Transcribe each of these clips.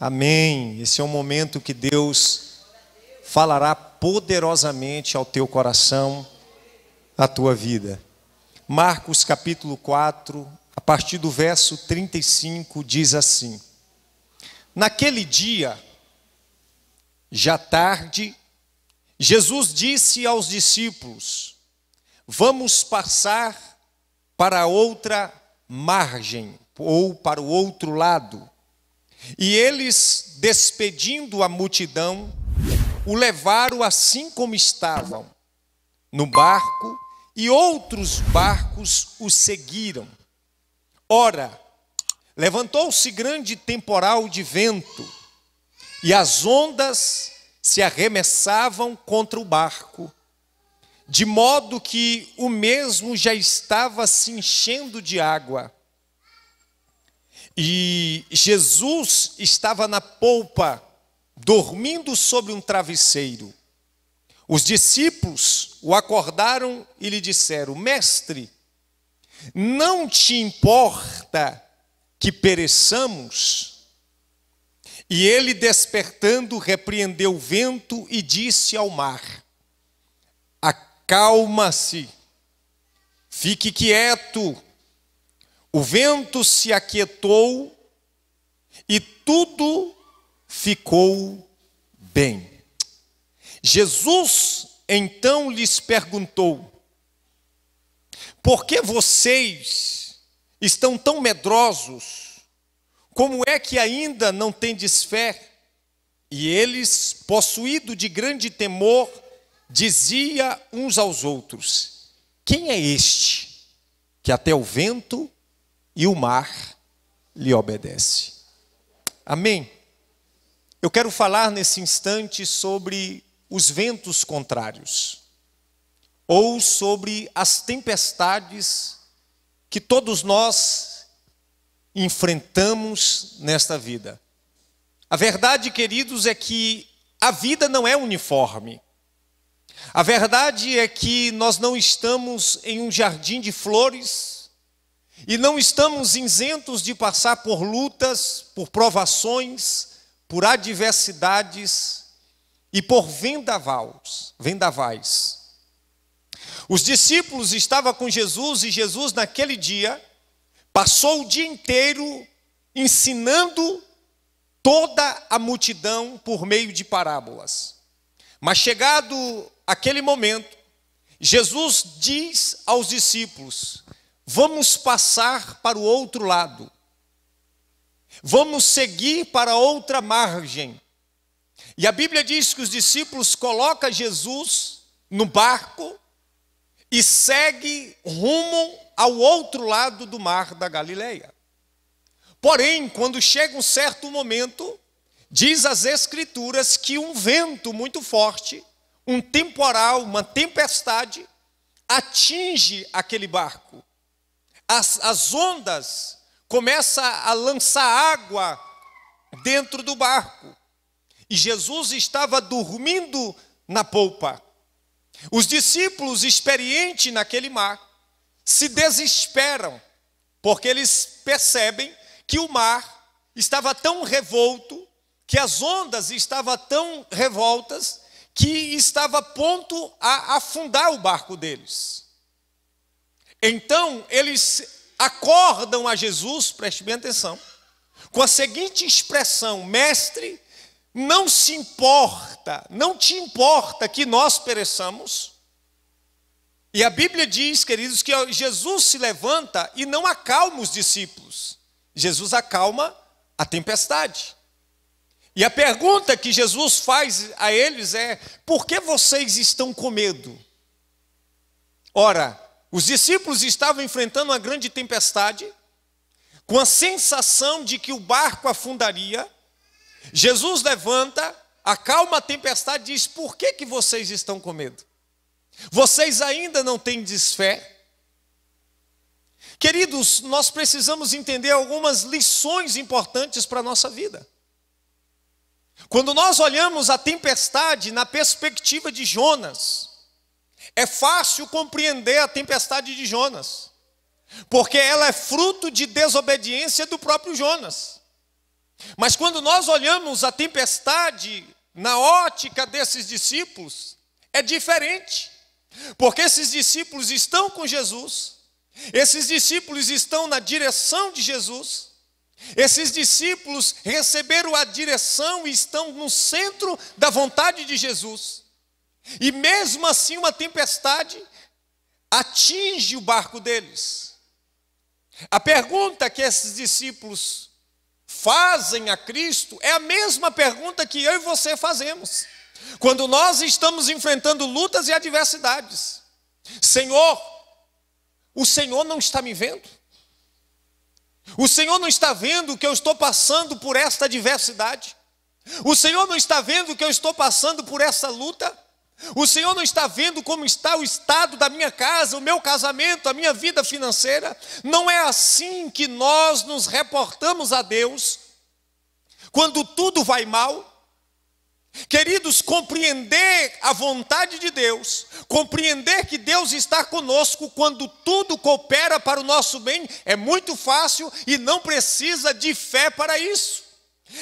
Amém. Esse é um momento que Deus falará poderosamente ao teu coração, à tua vida. Marcos capítulo 4, a partir do verso 35, diz assim: Naquele dia, já tarde, Jesus disse aos discípulos: Vamos passar para outra margem ou para o outro lado. E eles, despedindo a multidão, o levaram assim como estavam, no barco, e outros barcos o seguiram. Ora, levantou-se grande temporal de vento, e as ondas se arremessavam contra o barco, de modo que o mesmo já estava se enchendo de água. E Jesus estava na polpa, dormindo sobre um travesseiro. Os discípulos o acordaram e lhe disseram: Mestre, não te importa que pereçamos? E ele, despertando, repreendeu o vento e disse ao mar: Acalma-se, fique quieto o vento se aquietou e tudo ficou bem. Jesus então lhes perguntou: Por que vocês estão tão medrosos? Como é que ainda não tendes fé? E eles, possuídos de grande temor, dizia uns aos outros: Quem é este que até o vento e o mar lhe obedece. Amém? Eu quero falar nesse instante sobre os ventos contrários, ou sobre as tempestades que todos nós enfrentamos nesta vida. A verdade, queridos, é que a vida não é uniforme. A verdade é que nós não estamos em um jardim de flores e não estamos isentos de passar por lutas, por provações, por adversidades e por vendavais, vendavais. Os discípulos estavam com Jesus e Jesus naquele dia passou o dia inteiro ensinando toda a multidão por meio de parábolas. Mas chegado aquele momento, Jesus diz aos discípulos: vamos passar para o outro lado, vamos seguir para outra margem. E a Bíblia diz que os discípulos colocam Jesus no barco e segue rumo ao outro lado do mar da Galileia. Porém, quando chega um certo momento, diz as Escrituras que um vento muito forte, um temporal, uma tempestade, atinge aquele barco as, as ondas começam a lançar água dentro do barco. E Jesus estava dormindo na polpa. Os discípulos, experientes naquele mar, se desesperam, porque eles percebem que o mar estava tão revolto, que as ondas estavam tão revoltas, que estava a ponto a afundar o barco deles. Então, eles acordam a Jesus, preste bem atenção, com a seguinte expressão: Mestre, não se importa, não te importa que nós pereçamos. E a Bíblia diz, queridos, que Jesus se levanta e não acalma os discípulos. Jesus acalma a tempestade. E a pergunta que Jesus faz a eles é: por que vocês estão com medo? Ora, os discípulos estavam enfrentando uma grande tempestade, com a sensação de que o barco afundaria. Jesus levanta, acalma a tempestade e diz: Por que, que vocês estão com medo? Vocês ainda não têm desfé? Queridos, nós precisamos entender algumas lições importantes para a nossa vida. Quando nós olhamos a tempestade na perspectiva de Jonas, é fácil compreender a tempestade de Jonas, porque ela é fruto de desobediência do próprio Jonas. Mas quando nós olhamos a tempestade na ótica desses discípulos, é diferente, porque esses discípulos estão com Jesus, esses discípulos estão na direção de Jesus, esses discípulos receberam a direção e estão no centro da vontade de Jesus. E mesmo assim, uma tempestade atinge o barco deles. A pergunta que esses discípulos fazem a Cristo é a mesma pergunta que eu e você fazemos. Quando nós estamos enfrentando lutas e adversidades, Senhor, o Senhor não está me vendo? O Senhor não está vendo que eu estou passando por esta adversidade? O Senhor não está vendo que eu estou passando por essa luta? O Senhor não está vendo como está o estado da minha casa, o meu casamento, a minha vida financeira. Não é assim que nós nos reportamos a Deus quando tudo vai mal. Queridos, compreender a vontade de Deus, compreender que Deus está conosco quando tudo coopera para o nosso bem, é muito fácil e não precisa de fé para isso.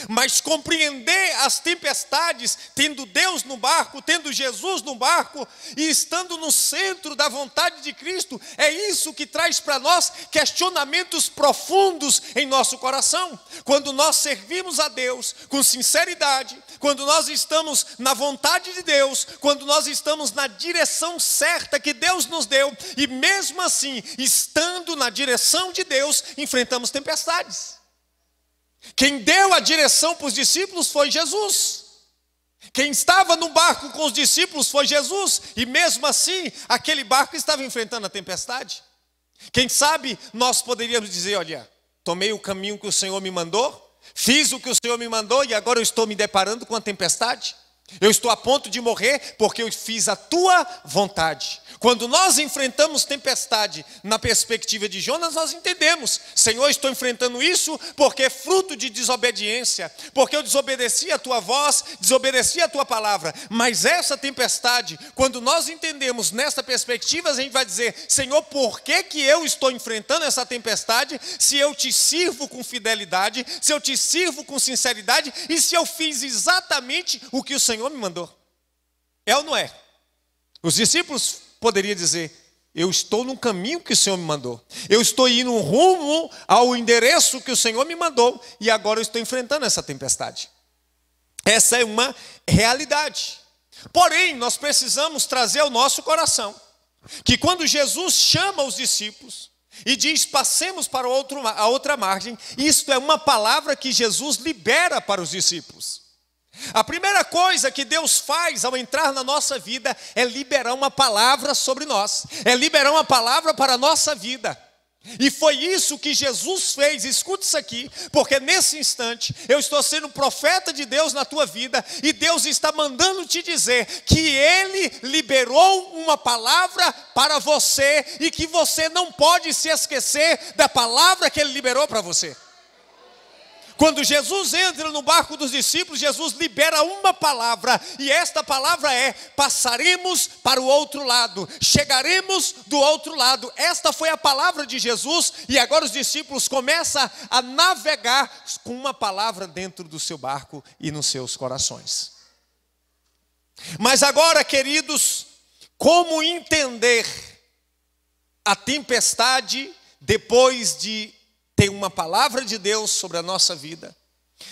Mas compreender as tempestades, tendo Deus no barco, tendo Jesus no barco e estando no centro da vontade de Cristo, é isso que traz para nós questionamentos profundos em nosso coração. Quando nós servimos a Deus com sinceridade, quando nós estamos na vontade de Deus, quando nós estamos na direção certa que Deus nos deu, e mesmo assim, estando na direção de Deus, enfrentamos tempestades. Quem deu a direção para os discípulos foi Jesus. Quem estava no barco com os discípulos foi Jesus, e mesmo assim, aquele barco estava enfrentando a tempestade. Quem sabe nós poderíamos dizer: olha, tomei o caminho que o Senhor me mandou, fiz o que o Senhor me mandou, e agora eu estou me deparando com a tempestade. Eu estou a ponto de morrer porque eu fiz a tua vontade. Quando nós enfrentamos tempestade na perspectiva de Jonas, nós entendemos: Senhor, estou enfrentando isso porque é fruto de desobediência, porque eu desobedeci a tua voz, desobedeci a tua palavra. Mas essa tempestade, quando nós entendemos nessa perspectiva, a gente vai dizer: Senhor, por que, que eu estou enfrentando essa tempestade se eu te sirvo com fidelidade, se eu te sirvo com sinceridade e se eu fiz exatamente o que o Senhor Senhor me mandou. É ou não é? Os discípulos poderiam dizer: Eu estou no caminho que o Senhor me mandou. Eu estou indo rumo ao endereço que o Senhor me mandou. E agora eu estou enfrentando essa tempestade. Essa é uma realidade. Porém, nós precisamos trazer ao nosso coração que quando Jesus chama os discípulos e diz: passemos para outro, a outra margem, isto é uma palavra que Jesus libera para os discípulos. A primeira coisa que Deus faz ao entrar na nossa vida é liberar uma palavra sobre nós, é liberar uma palavra para a nossa vida. E foi isso que Jesus fez, escuta isso aqui, porque nesse instante eu estou sendo profeta de Deus na tua vida e Deus está mandando te dizer que Ele liberou uma palavra para você e que você não pode se esquecer da palavra que Ele liberou para você. Quando Jesus entra no barco dos discípulos, Jesus libera uma palavra, e esta palavra é: passaremos para o outro lado, chegaremos do outro lado. Esta foi a palavra de Jesus, e agora os discípulos começam a navegar com uma palavra dentro do seu barco e nos seus corações. Mas agora, queridos, como entender a tempestade depois de tem uma palavra de Deus sobre a nossa vida,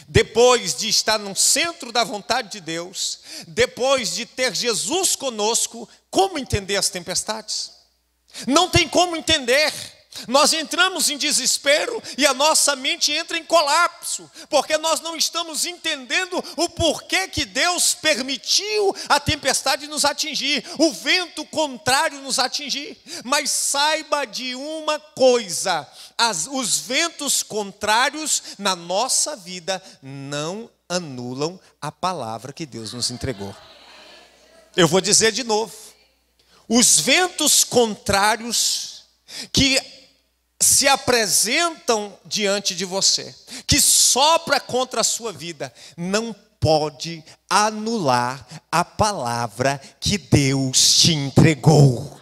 depois de estar no centro da vontade de Deus, depois de ter Jesus conosco, como entender as tempestades? Não tem como entender. Nós entramos em desespero e a nossa mente entra em colapso, porque nós não estamos entendendo o porquê que Deus permitiu a tempestade nos atingir, o vento contrário nos atingir. Mas saiba de uma coisa: as, os ventos contrários na nossa vida não anulam a palavra que Deus nos entregou. Eu vou dizer de novo: os ventos contrários que se apresentam diante de você, que sopra contra a sua vida, não pode anular a palavra que Deus te entregou.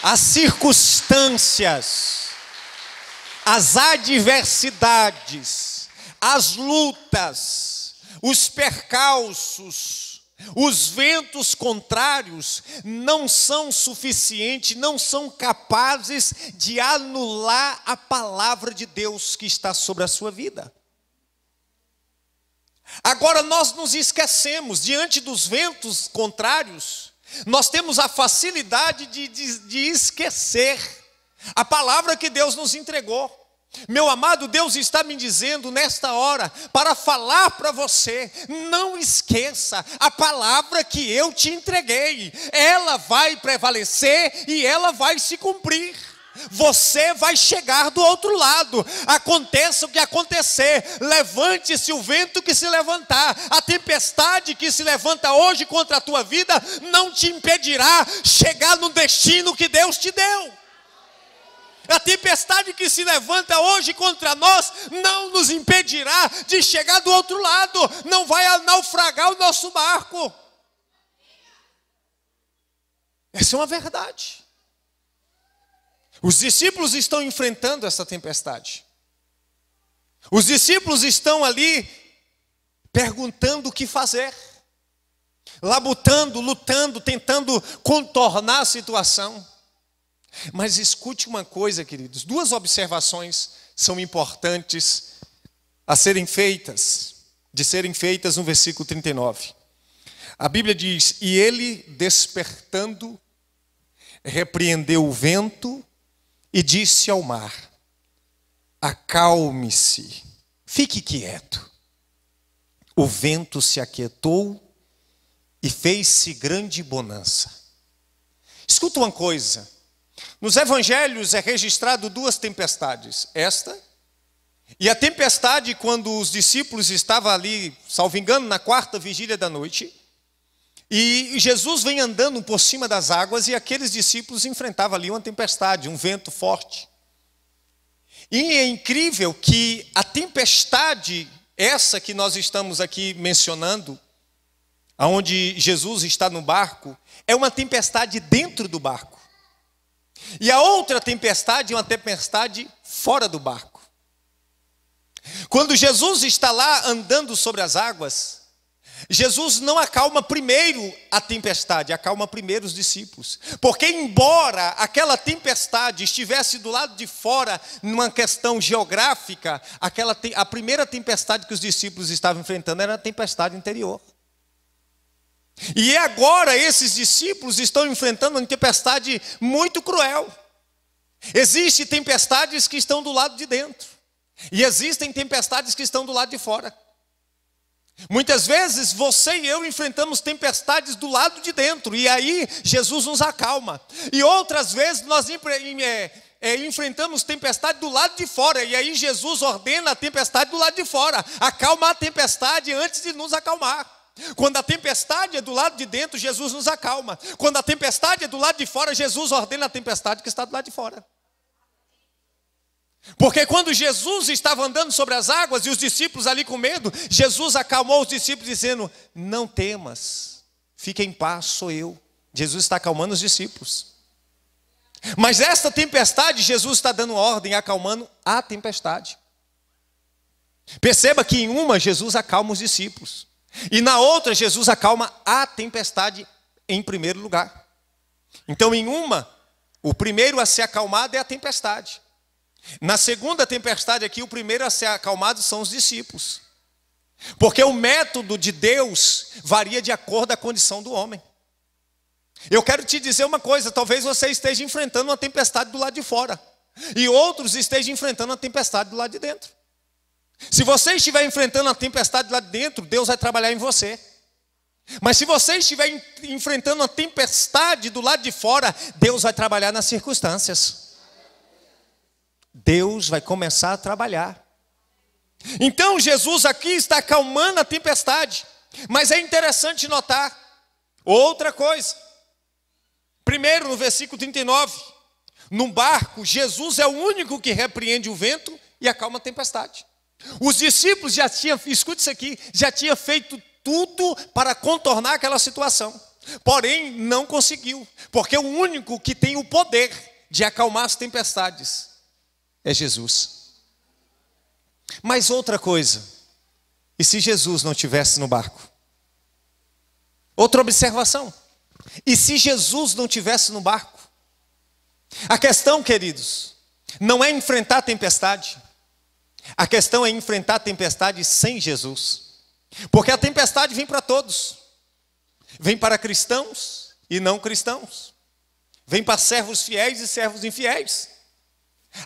As circunstâncias, as adversidades, as lutas, os percalços, os ventos contrários não são suficientes, não são capazes de anular a palavra de Deus que está sobre a sua vida. Agora nós nos esquecemos, diante dos ventos contrários, nós temos a facilidade de, de, de esquecer a palavra que Deus nos entregou. Meu amado, Deus está me dizendo nesta hora para falar para você: não esqueça a palavra que eu te entreguei, ela vai prevalecer e ela vai se cumprir. Você vai chegar do outro lado, aconteça o que acontecer, levante-se o vento que se levantar, a tempestade que se levanta hoje contra a tua vida não te impedirá chegar no destino que Deus te deu. A tempestade que se levanta hoje contra nós não nos impedirá de chegar do outro lado, não vai naufragar o nosso barco. Essa é uma verdade. Os discípulos estão enfrentando essa tempestade. Os discípulos estão ali perguntando o que fazer, labutando, lutando, tentando contornar a situação. Mas escute uma coisa, queridos: duas observações são importantes a serem feitas, de serem feitas no versículo 39. A Bíblia diz: E ele, despertando, repreendeu o vento e disse ao mar: Acalme-se, fique quieto. O vento se aquietou e fez-se grande bonança. Escuta uma coisa: nos evangelhos é registrado duas tempestades, esta e a tempestade quando os discípulos estavam ali, salvo engano, na quarta vigília da noite, e Jesus vem andando por cima das águas e aqueles discípulos enfrentavam ali uma tempestade, um vento forte. E é incrível que a tempestade essa que nós estamos aqui mencionando, aonde Jesus está no barco, é uma tempestade dentro do barco. E a outra tempestade é uma tempestade fora do barco. Quando Jesus está lá andando sobre as águas, Jesus não acalma primeiro a tempestade, acalma primeiro os discípulos. Porque, embora aquela tempestade estivesse do lado de fora, numa questão geográfica, aquela, a primeira tempestade que os discípulos estavam enfrentando era a tempestade interior. E agora esses discípulos estão enfrentando uma tempestade muito cruel. Existem tempestades que estão do lado de dentro, e existem tempestades que estão do lado de fora. Muitas vezes você e eu enfrentamos tempestades do lado de dentro, e aí Jesus nos acalma. E outras vezes nós é, é, enfrentamos tempestade do lado de fora, e aí Jesus ordena a tempestade do lado de fora, acalma a tempestade antes de nos acalmar. Quando a tempestade é do lado de dentro, Jesus nos acalma. Quando a tempestade é do lado de fora, Jesus ordena a tempestade que está do lado de fora. Porque quando Jesus estava andando sobre as águas e os discípulos ali com medo, Jesus acalmou os discípulos dizendo: Não temas, fique em paz, sou eu. Jesus está acalmando os discípulos. Mas esta tempestade, Jesus está dando ordem, acalmando a tempestade. Perceba que em uma, Jesus acalma os discípulos. E na outra, Jesus acalma a tempestade em primeiro lugar. Então, em uma, o primeiro a ser acalmado é a tempestade. Na segunda tempestade aqui, o primeiro a ser acalmado são os discípulos. Porque o método de Deus varia de acordo com a condição do homem. Eu quero te dizer uma coisa: talvez você esteja enfrentando uma tempestade do lado de fora, e outros estejam enfrentando uma tempestade do lado de dentro. Se você estiver enfrentando a tempestade lá dentro, Deus vai trabalhar em você. Mas se você estiver enfrentando a tempestade do lado de fora, Deus vai trabalhar nas circunstâncias. Deus vai começar a trabalhar. Então Jesus aqui está acalmando a tempestade. Mas é interessante notar outra coisa. Primeiro, no versículo 39, num barco, Jesus é o único que repreende o vento e acalma a tempestade. Os discípulos já tinham, escute isso aqui, já tinham feito tudo para contornar aquela situação. Porém, não conseguiu, porque o único que tem o poder de acalmar as tempestades é Jesus. Mas outra coisa, e se Jesus não estivesse no barco? Outra observação. E se Jesus não tivesse no barco? A questão, queridos, não é enfrentar a tempestade. A questão é enfrentar a tempestade sem Jesus. Porque a tempestade vem para todos. Vem para cristãos e não cristãos. Vem para servos fiéis e servos infiéis.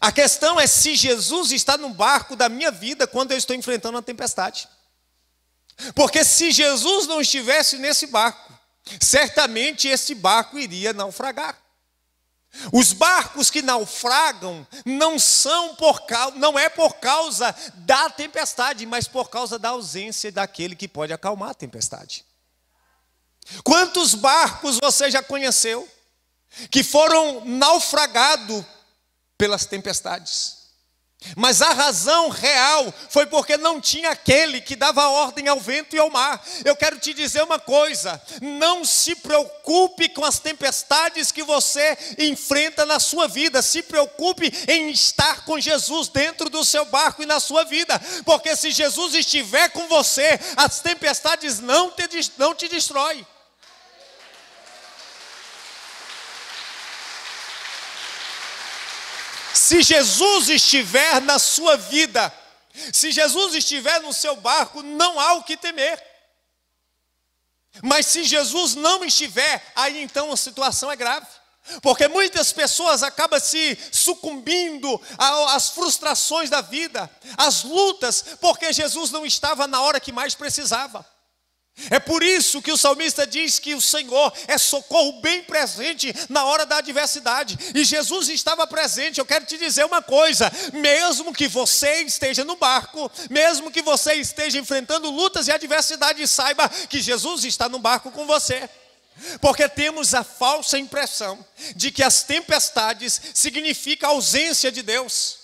A questão é se Jesus está no barco da minha vida quando eu estou enfrentando a tempestade. Porque se Jesus não estivesse nesse barco, certamente esse barco iria naufragar. Os barcos que naufragam não são por causa, não é por causa da tempestade, mas por causa da ausência daquele que pode acalmar a tempestade. Quantos barcos você já conheceu que foram naufragados pelas tempestades? Mas a razão real foi porque não tinha aquele que dava ordem ao vento e ao mar. Eu quero te dizer uma coisa: não se preocupe com as tempestades que você enfrenta na sua vida, se preocupe em estar com Jesus dentro do seu barco e na sua vida, porque se Jesus estiver com você, as tempestades não te, não te destroem. Se Jesus estiver na sua vida, se Jesus estiver no seu barco, não há o que temer. Mas se Jesus não estiver, aí então a situação é grave. Porque muitas pessoas acabam se sucumbindo às frustrações da vida, às lutas, porque Jesus não estava na hora que mais precisava. É por isso que o salmista diz que o Senhor é socorro bem presente na hora da adversidade. E Jesus estava presente. Eu quero te dizer uma coisa: mesmo que você esteja no barco, mesmo que você esteja enfrentando lutas e adversidades, saiba que Jesus está no barco com você. Porque temos a falsa impressão de que as tempestades significam a ausência de Deus.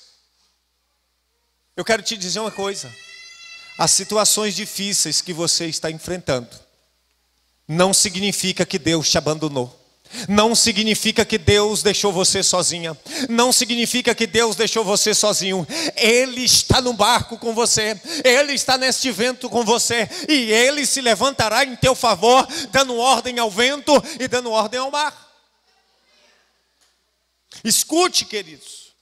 Eu quero te dizer uma coisa as situações difíceis que você está enfrentando, não significa que Deus te abandonou. Não significa que Deus deixou você sozinha. Não significa que Deus deixou você sozinho. Ele está no barco com você. Ele está neste vento com você. E ele se levantará em teu favor, dando ordem ao vento e dando ordem ao mar. Escute, queridos.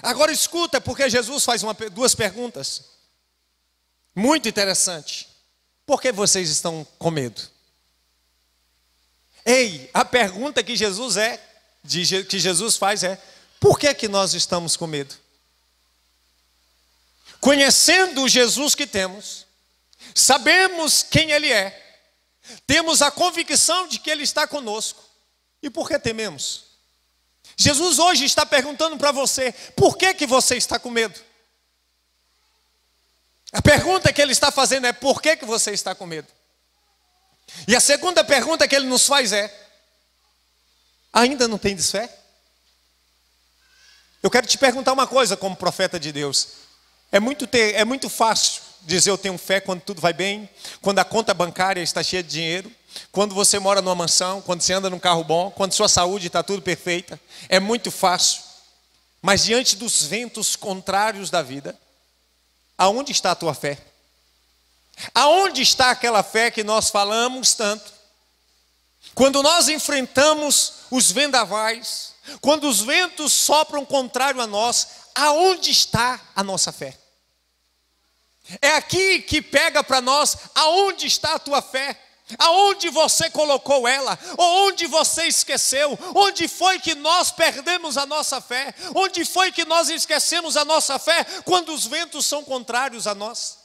Agora escuta, porque Jesus faz uma, duas perguntas. Muito interessante. Por que vocês estão com medo? Ei, a pergunta que Jesus é, que Jesus faz é: por que que nós estamos com medo? Conhecendo o Jesus que temos, sabemos quem ele é, temos a convicção de que ele está conosco. E por que tememos? Jesus hoje está perguntando para você: por que que você está com medo? A pergunta que ele está fazendo é: por que, que você está com medo? E a segunda pergunta que ele nos faz é: ainda não tem fé? Eu quero te perguntar uma coisa, como profeta de Deus: é muito, ter, é muito fácil dizer eu tenho fé quando tudo vai bem, quando a conta bancária está cheia de dinheiro, quando você mora numa mansão, quando você anda num carro bom, quando sua saúde está tudo perfeita. É muito fácil. Mas diante dos ventos contrários da vida, Aonde está a tua fé? Aonde está aquela fé que nós falamos tanto? Quando nós enfrentamos os vendavais, quando os ventos sopram contrário a nós, aonde está a nossa fé? É aqui que pega para nós aonde está a tua fé? Aonde você colocou ela? Ou onde você esqueceu? Onde foi que nós perdemos a nossa fé? Onde foi que nós esquecemos a nossa fé quando os ventos são contrários a nós?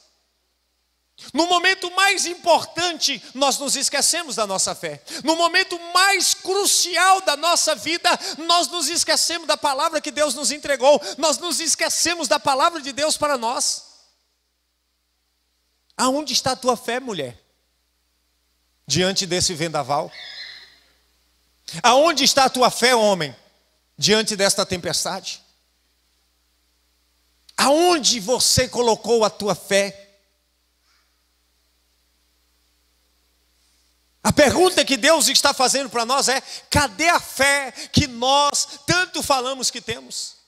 No momento mais importante, nós nos esquecemos da nossa fé. No momento mais crucial da nossa vida, nós nos esquecemos da palavra que Deus nos entregou. Nós nos esquecemos da palavra de Deus para nós. Aonde está a tua fé, mulher? diante desse vendaval? Aonde está a tua fé, homem, diante desta tempestade? Aonde você colocou a tua fé? A pergunta que Deus está fazendo para nós é: cadê a fé que nós tanto falamos que temos?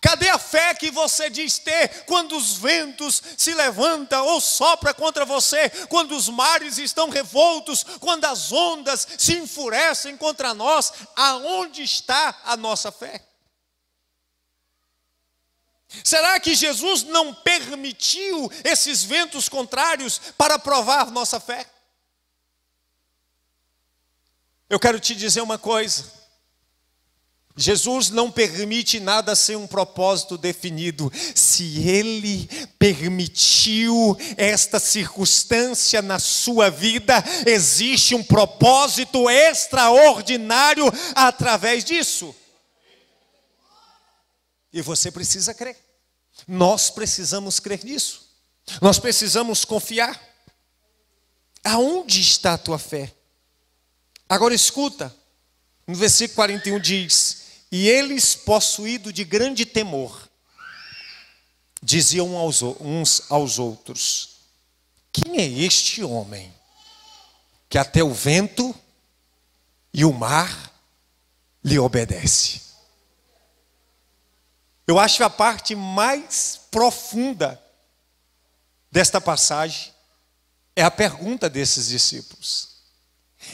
Cadê a fé que você diz ter quando os ventos se levantam ou sopra contra você, quando os mares estão revoltos, quando as ondas se enfurecem contra nós? Aonde está a nossa fé? Será que Jesus não permitiu esses ventos contrários para provar nossa fé? Eu quero te dizer uma coisa Jesus não permite nada sem um propósito definido. Se Ele permitiu esta circunstância na sua vida, existe um propósito extraordinário através disso. E você precisa crer. Nós precisamos crer nisso. Nós precisamos confiar. Aonde está a tua fé? Agora escuta, no versículo 41 diz e eles, possuídos de grande temor, diziam uns aos outros: Quem é este homem que até o vento e o mar lhe obedece? Eu acho a parte mais profunda desta passagem é a pergunta desses discípulos.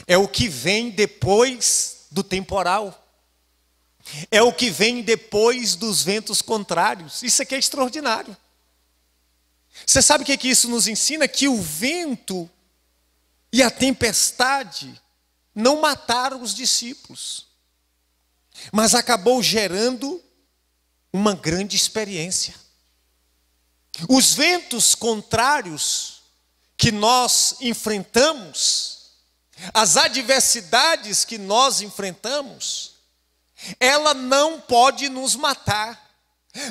É o que vem depois do temporal. É o que vem depois dos ventos contrários. Isso aqui é extraordinário. Você sabe o que, é que isso nos ensina? Que o vento e a tempestade não mataram os discípulos, mas acabou gerando uma grande experiência. Os ventos contrários que nós enfrentamos, as adversidades que nós enfrentamos, ela não pode nos matar.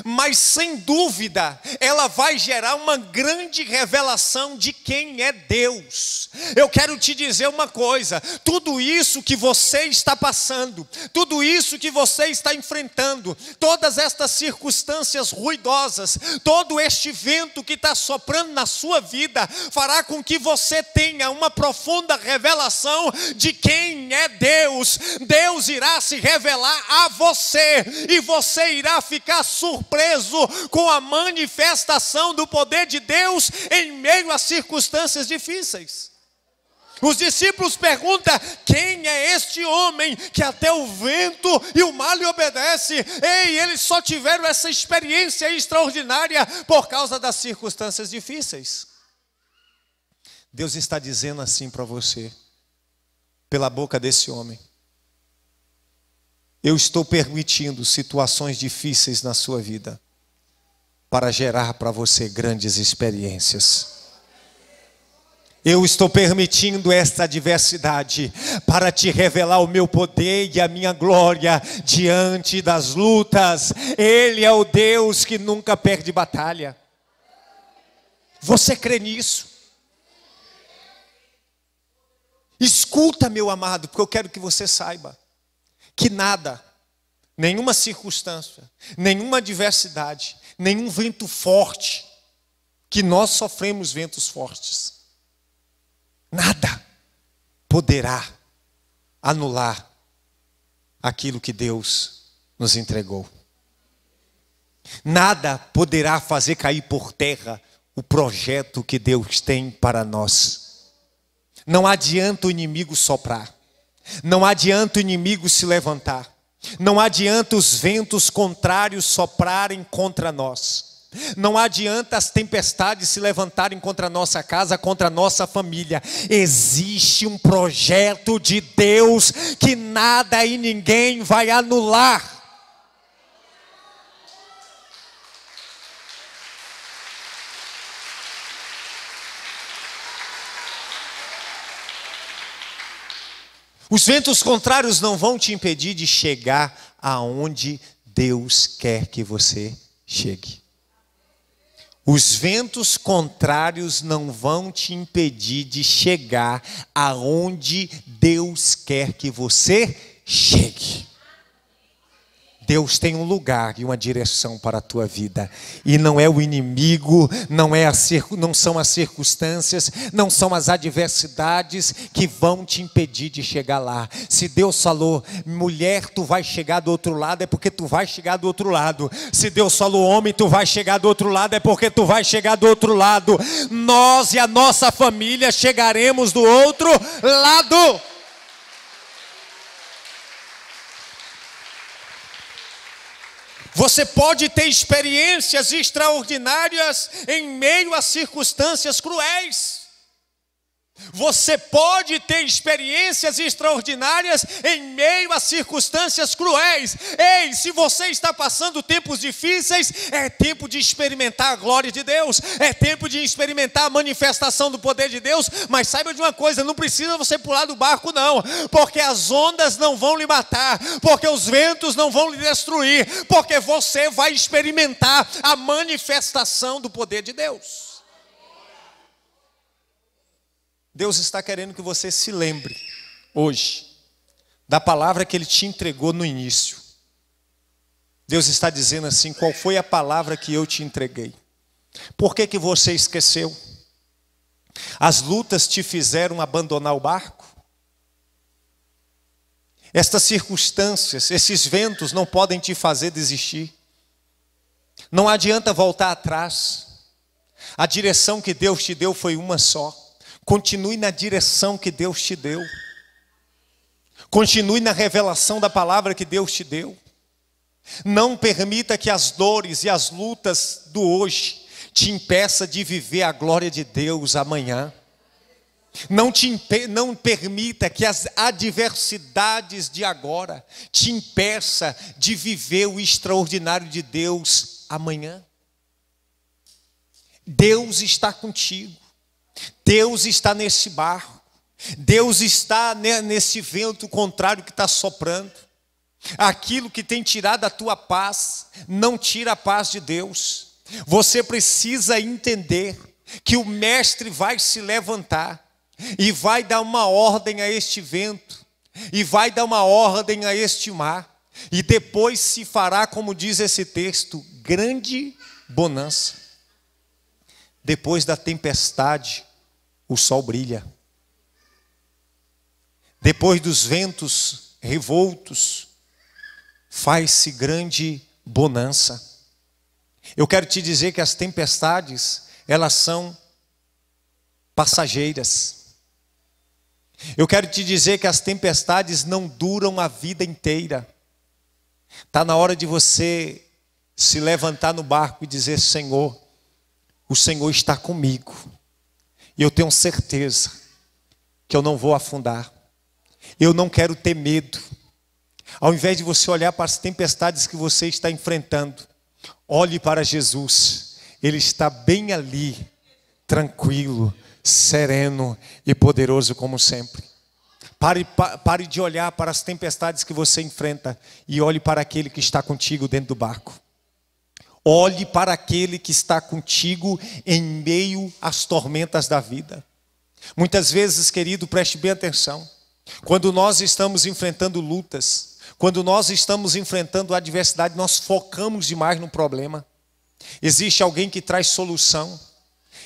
Mas sem dúvida, ela vai gerar uma grande revelação de quem é Deus. Eu quero te dizer uma coisa: tudo isso que você está passando, tudo isso que você está enfrentando, todas estas circunstâncias ruidosas, todo este vento que está soprando na sua vida, fará com que você tenha uma profunda revelação de quem é Deus. Deus irá se revelar a você e você irá ficar surpreso surpreso com a manifestação do poder de Deus em meio às circunstâncias difíceis. Os discípulos perguntam: quem é este homem que até o vento e o mar lhe obedece? Ei, eles só tiveram essa experiência extraordinária por causa das circunstâncias difíceis. Deus está dizendo assim para você, pela boca desse homem: eu estou permitindo situações difíceis na sua vida para gerar para você grandes experiências. Eu estou permitindo esta adversidade para te revelar o meu poder e a minha glória diante das lutas. Ele é o Deus que nunca perde batalha. Você crê nisso? Escuta, meu amado, porque eu quero que você saiba que nada, nenhuma circunstância, nenhuma adversidade, nenhum vento forte, que nós sofremos ventos fortes, nada poderá anular aquilo que Deus nos entregou. Nada poderá fazer cair por terra o projeto que Deus tem para nós. Não adianta o inimigo soprar. Não adianta o inimigo se levantar. Não adianta os ventos contrários soprarem contra nós. Não adianta as tempestades se levantarem contra a nossa casa, contra a nossa família. Existe um projeto de Deus que nada e ninguém vai anular. Os ventos contrários não vão te impedir de chegar aonde Deus quer que você chegue. Os ventos contrários não vão te impedir de chegar aonde Deus quer que você chegue. Deus tem um lugar e uma direção para a tua vida. E não é o inimigo, não, é a não são as circunstâncias, não são as adversidades que vão te impedir de chegar lá. Se Deus falou, mulher, tu vai chegar do outro lado, é porque tu vai chegar do outro lado. Se Deus falou, homem, tu vai chegar do outro lado, é porque tu vai chegar do outro lado. Nós e a nossa família chegaremos do outro lado. Você pode ter experiências extraordinárias em meio a circunstâncias cruéis. Você pode ter experiências extraordinárias em meio a circunstâncias cruéis. Ei, se você está passando tempos difíceis, é tempo de experimentar a glória de Deus, é tempo de experimentar a manifestação do poder de Deus. Mas saiba de uma coisa: não precisa você pular do barco, não, porque as ondas não vão lhe matar, porque os ventos não vão lhe destruir, porque você vai experimentar a manifestação do poder de Deus. Deus está querendo que você se lembre hoje da palavra que ele te entregou no início. Deus está dizendo assim: qual foi a palavra que eu te entreguei? Por que, que você esqueceu? As lutas te fizeram abandonar o barco? Estas circunstâncias, esses ventos não podem te fazer desistir. Não adianta voltar atrás. A direção que Deus te deu foi uma só. Continue na direção que Deus te deu. Continue na revelação da palavra que Deus te deu. Não permita que as dores e as lutas do hoje te impeça de viver a glória de Deus amanhã. Não, te, não permita que as adversidades de agora te impeça de viver o extraordinário de Deus amanhã. Deus está contigo. Deus está nesse barro. Deus está nesse vento contrário que está soprando. Aquilo que tem tirado a tua paz, não tira a paz de Deus. Você precisa entender que o Mestre vai se levantar e vai dar uma ordem a este vento, e vai dar uma ordem a este mar, e depois se fará, como diz esse texto, grande bonança. Depois da tempestade, o sol brilha. Depois dos ventos revoltos, faz-se grande bonança. Eu quero te dizer que as tempestades, elas são passageiras. Eu quero te dizer que as tempestades não duram a vida inteira. Está na hora de você se levantar no barco e dizer: Senhor, o Senhor está comigo. E eu tenho certeza que eu não vou afundar. Eu não quero ter medo. Ao invés de você olhar para as tempestades que você está enfrentando, olhe para Jesus. Ele está bem ali, tranquilo, sereno e poderoso como sempre. Pare, pare de olhar para as tempestades que você enfrenta e olhe para aquele que está contigo dentro do barco. Olhe para aquele que está contigo em meio às tormentas da vida. Muitas vezes, querido, preste bem atenção. Quando nós estamos enfrentando lutas, quando nós estamos enfrentando adversidade, nós focamos demais no problema. Existe alguém que traz solução.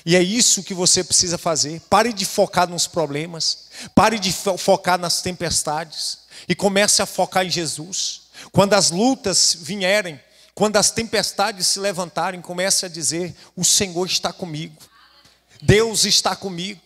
E é isso que você precisa fazer. Pare de focar nos problemas, pare de focar nas tempestades e comece a focar em Jesus. Quando as lutas vierem, quando as tempestades se levantarem, comece a dizer: O Senhor está comigo, Deus está comigo.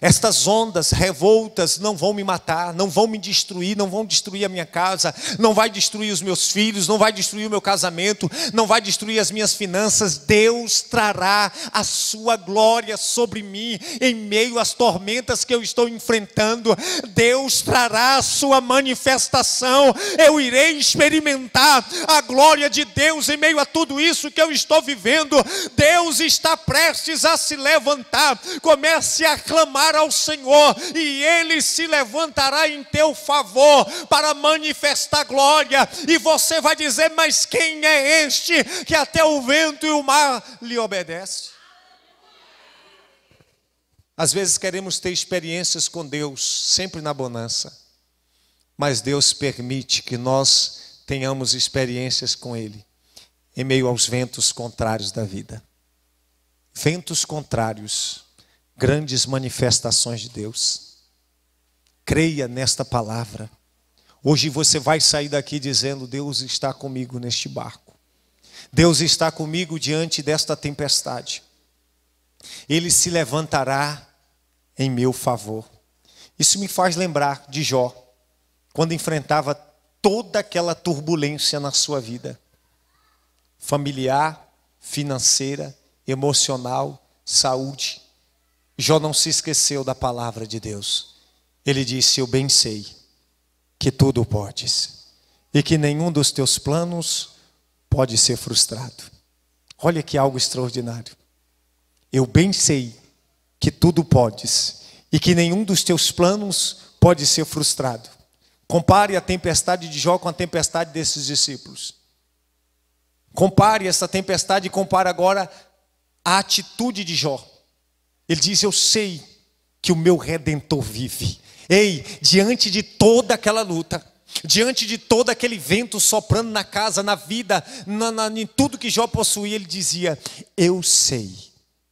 Estas ondas revoltas não vão me matar, não vão me destruir, não vão destruir a minha casa, não vai destruir os meus filhos, não vai destruir o meu casamento, não vai destruir as minhas finanças. Deus trará a sua glória sobre mim em meio às tormentas que eu estou enfrentando. Deus trará a sua manifestação. Eu irei experimentar a glória de Deus em meio a tudo isso que eu estou vivendo. Deus está prestes a se levantar. Comece a clamar clamar ao Senhor, e Ele se levantará em teu favor para manifestar glória, e você vai dizer: Mas quem é este que até o vento e o mar lhe obedece? Às vezes queremos ter experiências com Deus, sempre na bonança, mas Deus permite que nós tenhamos experiências com Ele, em meio aos ventos contrários da vida. Ventos contrários grandes manifestações de Deus. Creia nesta palavra. Hoje você vai sair daqui dizendo: Deus está comigo neste barco. Deus está comigo diante desta tempestade. Ele se levantará em meu favor. Isso me faz lembrar de Jó, quando enfrentava toda aquela turbulência na sua vida familiar, financeira, emocional, saúde. Jó não se esqueceu da palavra de Deus. Ele disse: Eu bem sei que tudo podes e que nenhum dos teus planos pode ser frustrado. Olha que algo extraordinário. Eu bem sei que tudo podes e que nenhum dos teus planos pode ser frustrado. Compare a tempestade de Jó com a tempestade desses discípulos. Compare essa tempestade e compare agora a atitude de Jó. Ele diz: Eu sei que o meu redentor vive. Ei, diante de toda aquela luta, diante de todo aquele vento soprando na casa, na vida, na, na, em tudo que Jó possuía, ele dizia: Eu sei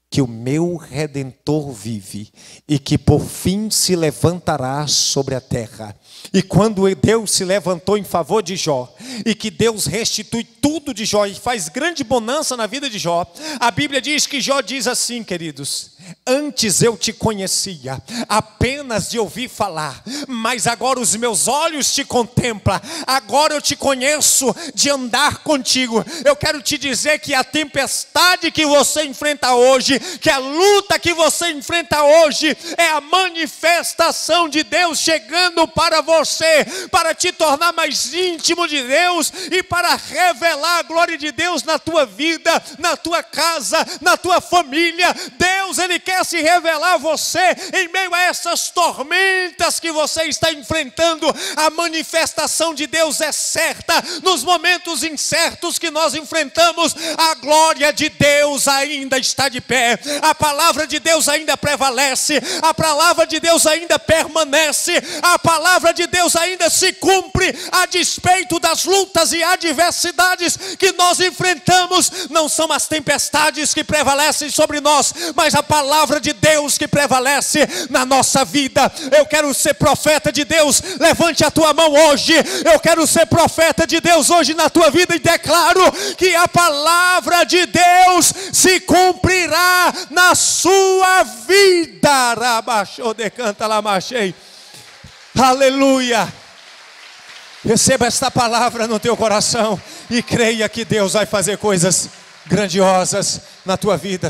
que o meu redentor vive e que por fim se levantará sobre a terra. E quando Deus se levantou em favor de Jó, e que Deus restitui tudo de Jó e faz grande bonança na vida de Jó, a Bíblia diz que Jó diz assim, queridos: Antes eu te conhecia apenas de ouvir falar, mas agora os meus olhos te contemplam, agora eu te conheço de andar contigo. Eu quero te dizer que a tempestade que você enfrenta hoje, que a luta que você enfrenta hoje, é a manifestação de Deus chegando para você, para te tornar mais íntimo de Deus e para revelar a glória de Deus na tua vida, na tua casa, na tua família. Deus Deus ele quer se revelar a você em meio a essas tormentas que você está enfrentando. A manifestação de Deus é certa nos momentos incertos que nós enfrentamos. A glória de Deus ainda está de pé. A palavra de Deus ainda prevalece. A palavra de Deus ainda permanece. A palavra de Deus ainda se cumpre a despeito das lutas e adversidades que nós enfrentamos. Não são as tempestades que prevalecem sobre nós, mas a palavra de Deus que prevalece na nossa vida. Eu quero ser profeta de Deus. Levante a tua mão hoje. Eu quero ser profeta de Deus hoje na tua vida e declaro que a palavra de Deus se cumprirá na sua vida. Rabaxou decanta lá, lamachei. Aleluia. Receba esta palavra no teu coração e creia que Deus vai fazer coisas grandiosas na tua vida.